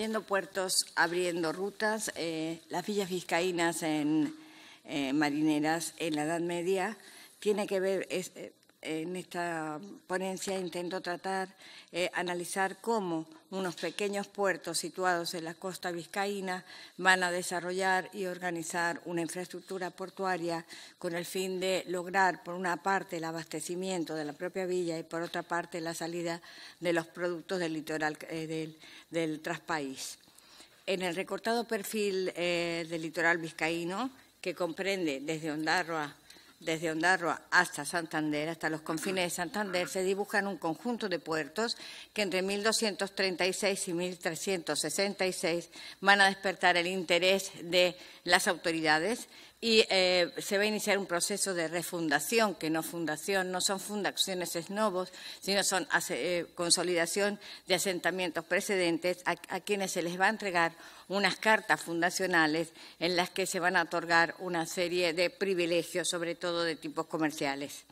Abriendo puertos, abriendo rutas, eh, las villas fiscaínas en eh, marineras en la Edad Media tiene que ver, es, eh, en esta ponencia intento tratar, eh, analizar cómo unos pequeños puertos situados en la costa vizcaína van a desarrollar y organizar una infraestructura portuaria con el fin de lograr, por una parte, el abastecimiento de la propia villa y, por otra parte, la salida de los productos del litoral eh, del, del, traspaís. En el recortado perfil eh, del litoral vizcaíno, que comprende desde Ondarroa desde Ondarroa hasta Santander, hasta los confines de Santander, se dibujan un conjunto de puertos que entre 1236 y 1366 van a despertar el interés de las autoridades y eh, se va a iniciar un proceso de refundación, que no fundación, no son fundaciones esnovos, sino son eh, consolidación de asentamientos precedentes a, quienes se les va a entregar unas cartas fundacionales en las que se van a otorgar una serie de privilegios, sobre todo de tipos comerciales.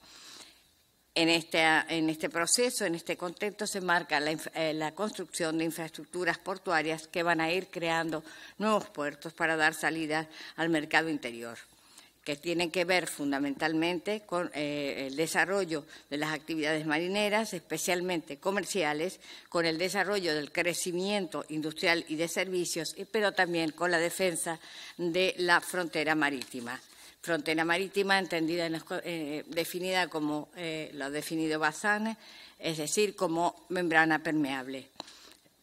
Este, en, este proceso, en este contexto, se marca eh, la, construcción de infraestructuras portuarias que van a ir creando nuevos puertos para dar salida al mercado interior, que tienen que ver fundamentalmente con eh, el desarrollo de las actividades marineras, especialmente comerciales, con el desarrollo del crecimiento industrial y de servicios, pero también con la defensa de la frontera marítima frontera marítima entendida eh, definida como eh, lo ha definido Bazán, es decir, como membrana permeable.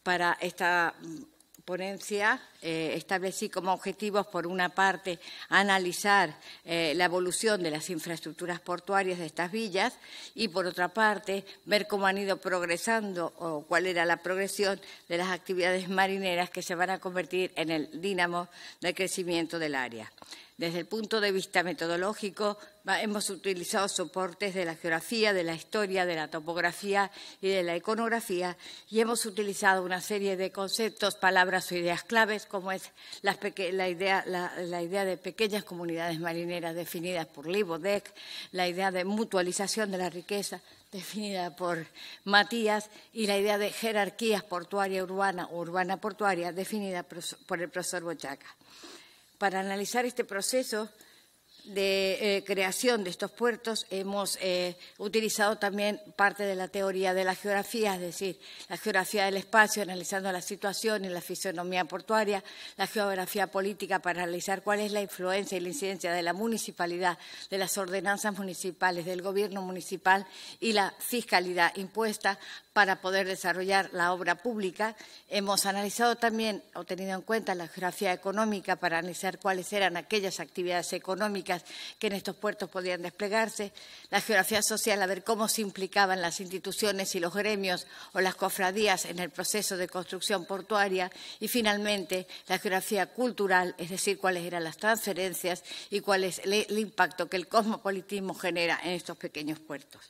Para esta mm, ponencia eh, establecí como objetivos, por una parte, analizar la evolución de las infraestructuras portuarias de estas villas y, por otra parte, ver cómo han ido progresando o cuál era la progresión de las actividades marineras que se van a convertir en el dínamo de crecimiento del área. Desde el punto de vista metodológico, hemos utilizado soportes de la geografía, de la historia, de la topografía y de la iconografía y hemos utilizado una serie de conceptos, palabras o ideas claves, como es la, idea, idea, de pequeñas comunidades marineras definidas por Libodec, la idea de mutualización de la riqueza definida por Matías y la idea de jerarquías portuaria urbana o urbana portuaria definida por el profesor Bochaca para analizar este proceso de eh, creación de estos puertos hemos eh, utilizado también parte de la teoría de la geografía, es decir, la geografía del espacio, analizando la situación y la fisonomía portuaria, la geografía política para analizar cuál es la influencia y la incidencia de la municipalidad, de las ordenanzas municipales, del gobierno municipal y la fiscalidad impuesta, para poder desarrollar la obra pública. Hemos analizado también o tenido en cuenta la geografía económica para analizar cuáles eran aquellas actividades económicas que en estos puertos podían desplegarse, la geografía social, a ver cómo se implicaban las instituciones y los gremios o las cofradías en el proceso de construcción portuaria y, finalmente, la geografía cultural, es decir, cuáles eran las transferencias y cuál es el impacto que el cosmopolitismo genera en estos pequeños puertos.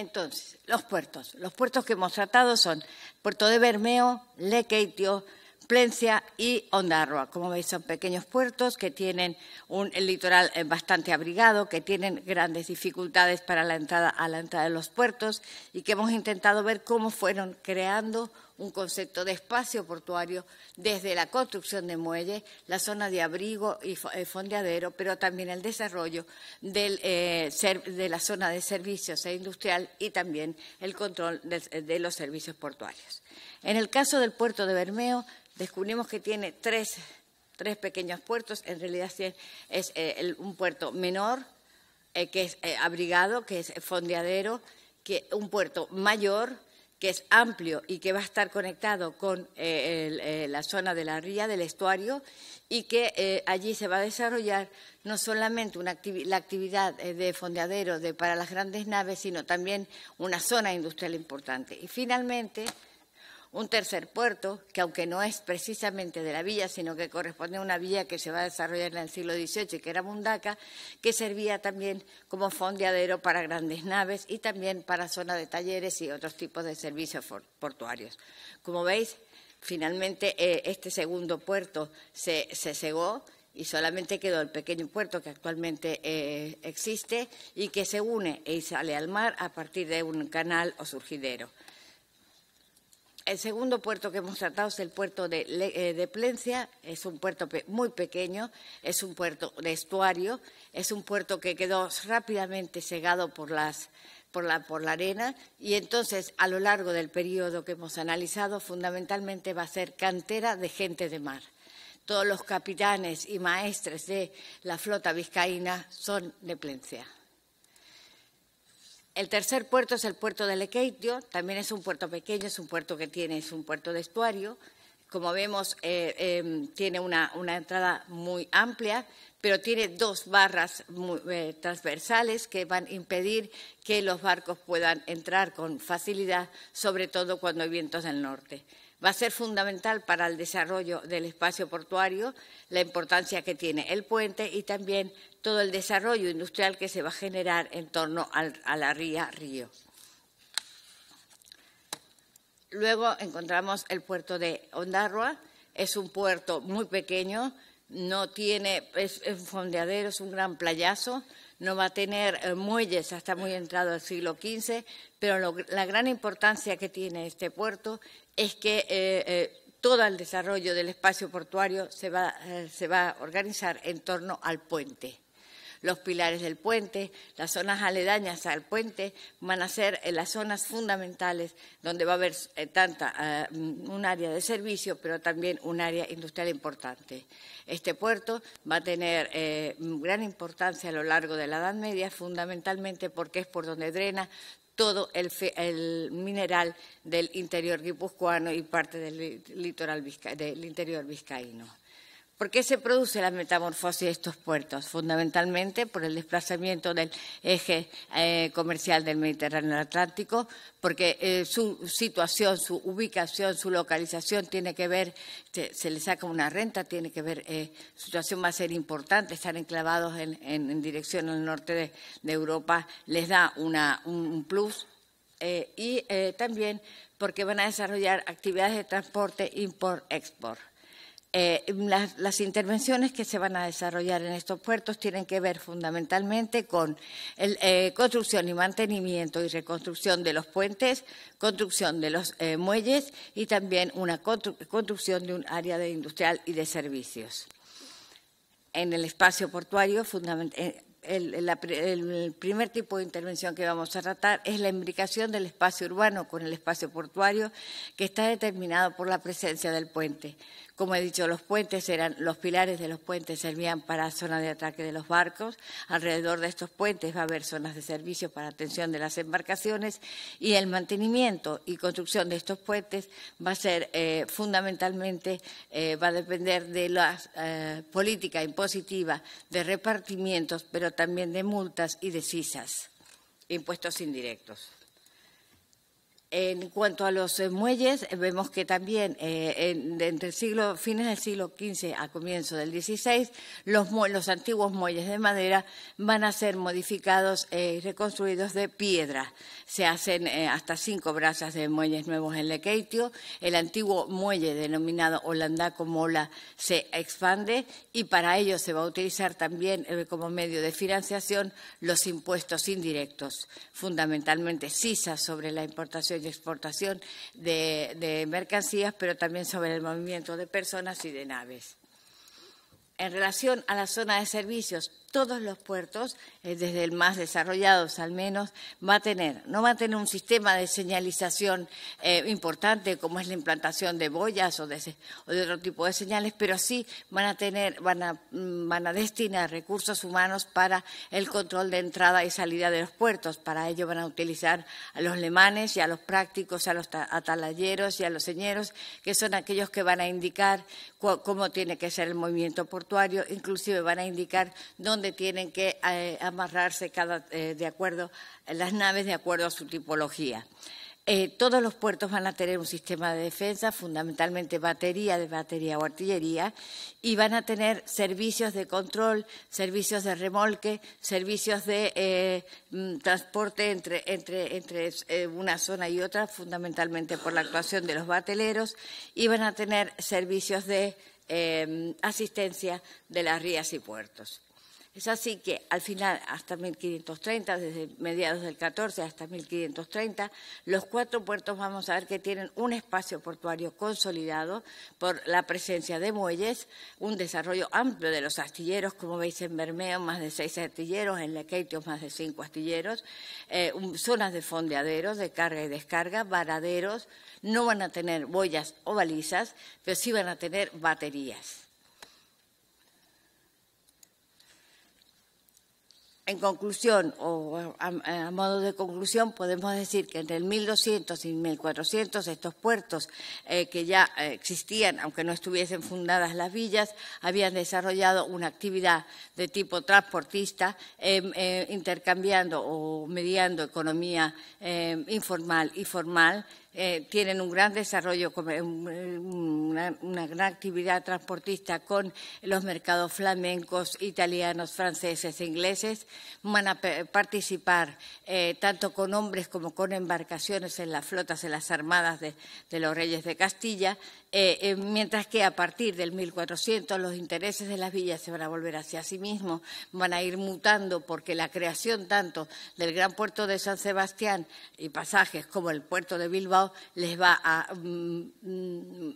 Entonces, los puertos. Los puertos que hemos tratado son Puerto de Bermeo, Lequeitio, Plencia y Ondarroa. Como veis, son pequeños puertos que tienen un litoral eh, bastante abrigado, que tienen grandes dificultades para la entrada a la entrada de los puertos y que hemos intentado ver cómo fueron creando un concepto de espacio portuario desde la construcción de muelles, la zona de abrigo y eh, fondeadero, pero también el desarrollo eh, de la zona de servicios e industrial y también el control eh, de, los servicios portuarios. En el caso del puerto de Bermeo, descubrimos que tiene tres, pequeños puertos, en realidad es un puerto menor, que es abrigado, que es fondeadero, que un puerto mayor, que es amplio y que va a estar conectado con eh, eh, la zona de la ría, del estuario, y que eh, allí se va a desarrollar no solamente una la actividad de fondeadero para las grandes naves, sino también una zona industrial importante. Y finalmente un tercer puerto, que aunque no es precisamente de la villa, sino que corresponde a una villa que se va a desarrollar en el siglo XVIII, que era Mundaca, que servía también como fondeadero para grandes naves y también para zona de talleres y otros tipos de servicios portuarios. Como veis, finalmente eh, este segundo puerto se, cegó y solamente quedó el pequeño puerto que actualmente eh, existe y que se une y e sale al mar a partir de un canal o surgidero. El segundo puerto que hemos tratado es el puerto de, eh, Plencia, es un puerto muy pequeño, es un puerto de estuario, es un puerto que quedó rápidamente cegado por, la, por la arena y entonces a lo largo del periodo que hemos analizado fundamentalmente va a ser cantera de gente de mar todos los capitanes y maestres de la flota vizcaína son de Plencia. El tercer puerto es el puerto de Lequeitio, también es un puerto pequeño, es un puerto que tiene, es un puerto de estuario. Como vemos, eh, em, tiene una, entrada muy amplia, pero tiene dos barras eh, transversales que van a impedir que los barcos puedan entrar con facilidad, sobre todo cuando hay vientos del norte va a ser fundamental para el desarrollo del espacio portuario, la importancia que tiene el puente y también todo el desarrollo industrial que se va a generar en torno a la ría Río. Luego encontramos el puerto de Ondarroa, es un puerto muy pequeño, no tiene, es, un fondeadero, es un gran playazo, no va a tener eh, muelles hasta muy entrado el siglo XV, pero la gran importancia que tiene este puerto es que eh, eh, todo el desarrollo del espacio portuario eh, se va, a organizar en torno al puente. Los pilares del puente, las zonas aledañas al puente van a ser las zonas fundamentales donde va a haber un área de servicio, pero también un área industrial importante. Este puerto va a tener gran importancia a lo largo de la Edad Media, fundamentalmente porque es por donde drena todo el, mineral del interior guipuzcoano y parte del litoral del interior vizcaíno. ¿Por qué se produce la metamorfosis de estos puertos? Fundamentalmente por el desplazamiento del eje eh, comercial del Mediterráneo Atlántico, porque eh, su situación, su ubicación, su localización tiene que ver, se, le saca una renta, tiene que ver, eh, su situación va a ser importante, estar enclavados en, dirección al norte de, Europa les da un plus y también porque van a desarrollar actividades de transporte import-export. Eh, las, intervenciones que se van a desarrollar en estos puertos tienen que ver fundamentalmente con el, eh, construcción y mantenimiento y reconstrucción de los puentes, construcción de los eh, muelles y también una construcción de un área de industrial y de servicios. En el espacio portuario, el, primer tipo de intervención que vamos a tratar es la imbricación del espacio urbano con el espacio portuario, que está determinado por la presencia del puente. Como he dicho, los puentes eran, los pilares de los puentes servían para zona de ataque de los barcos. Alrededor de estos puentes va a haber zonas de servicio para atención de las embarcaciones y el mantenimiento y construcción de estos puentes va a ser eh, fundamentalmente eh, va a depender de la eh, política impositiva de repartimientos, pero también de multas y de CISAS, impuestos indirectos. En cuanto a los eh, muelles, eh, vemos que también eh, entre fines del siglo XV a comienzo del XVI, los, antiguos muelles de madera van a ser modificados y reconstruidos de piedra. Se hacen hasta cinco brazas de muelles nuevos en Lequeitio. El antiguo muelle denominado Holandaco Mola se expande y para ello se va a utilizar también como medio de financiación los impuestos indirectos, fundamentalmente CISA sobre la importación de exportación de, de mercancías, pero también sobre el movimiento de personas y de naves. En relación a la zona de servicios, todos los puertos, eh, desde el más desarrollados al menos, va a tener, no va a tener un sistema de señalización eh, importante como es la implantación de boyas o de, otro tipo de señales, pero sí van a tener, van a, mm, van a destinar recursos humanos para el control de entrada y salida de los puertos. Para ello van a utilizar a los lemanes y a los prácticos, a los atalayeros y a los señeros, que son aquellos que van a indicar cómo tiene que ser el movimiento portuario, inclusive van a indicar dónde donde tienen que eh, amarrarse cada, eh, de acuerdo, las naves de acuerdo a su tipología. Eh, todos los puertos van a tener un sistema de defensa, fundamentalmente batería de batería o artillería, y van a tener servicios de control, servicios de remolque, servicios de mm, transporte entre, una zona y otra, fundamentalmente por la actuación de los bateleros, y van a tener servicios de asistencia de las rías y puertos. Es así que al final, hasta 1530, desde mediados del 14 hasta 1530, los cuatro puertos vamos a ver que tienen un espacio portuario consolidado por la presencia de muelles, un desarrollo amplio de los astilleros, como veis en Bermeo, más de seis astilleros, en Lequeitios más de cinco astilleros, eh, zonas de fondeaderos, de carga y descarga, varaderos, no van a tener boyas o balizas, pero sí van a tener baterías. En conclusión, o a, modo de conclusión, podemos decir que entre el 1200 y 1400 estos puertos eh, que ya eh, existían, aunque no estuviesen fundadas las villas, habían desarrollado una actividad de tipo transportista, em, eh, intercambiando o mediando economía em, informal y formal eh, tienen un gran desarrollo, eh, una, gran actividad transportista con los mercados flamencos, italianos, franceses e ingleses. Van a participar eh, tanto con hombres como con embarcaciones en las flotas, en las armadas de, los reyes de Castilla, mientras que a partir del 1400 los intereses de las villas se van a volver hacia sí mismos, van a ir mutando porque la creación tanto del gran puerto de San Sebastián y pasajes como el puerto de Bilbao Mm, mm,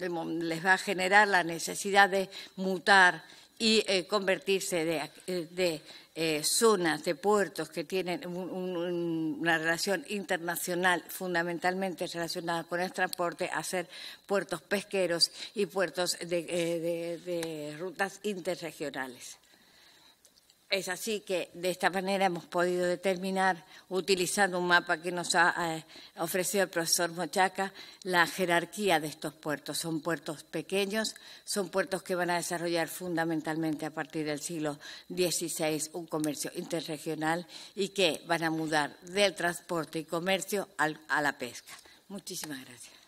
mm, les va a generar la necesidad de mutar y eh, convertirse de, eh, eh, zonas, de puertos que tienen una relación internacional fundamentalmente relacionada con el transporte, a ser puertos pesqueros y puertos de rutas interregionales. Es así que de esta manera hemos podido determinar, utilizando un mapa que nos ha eh, ofrecido el profesor Mochaca, la jerarquía de estos puertos. Son puertos pequeños, son puertos que van a desarrollar fundamentalmente a partir del siglo XVI un comercio interregional y que van a mudar del transporte y comercio a la pesca. Muchísimas gracias.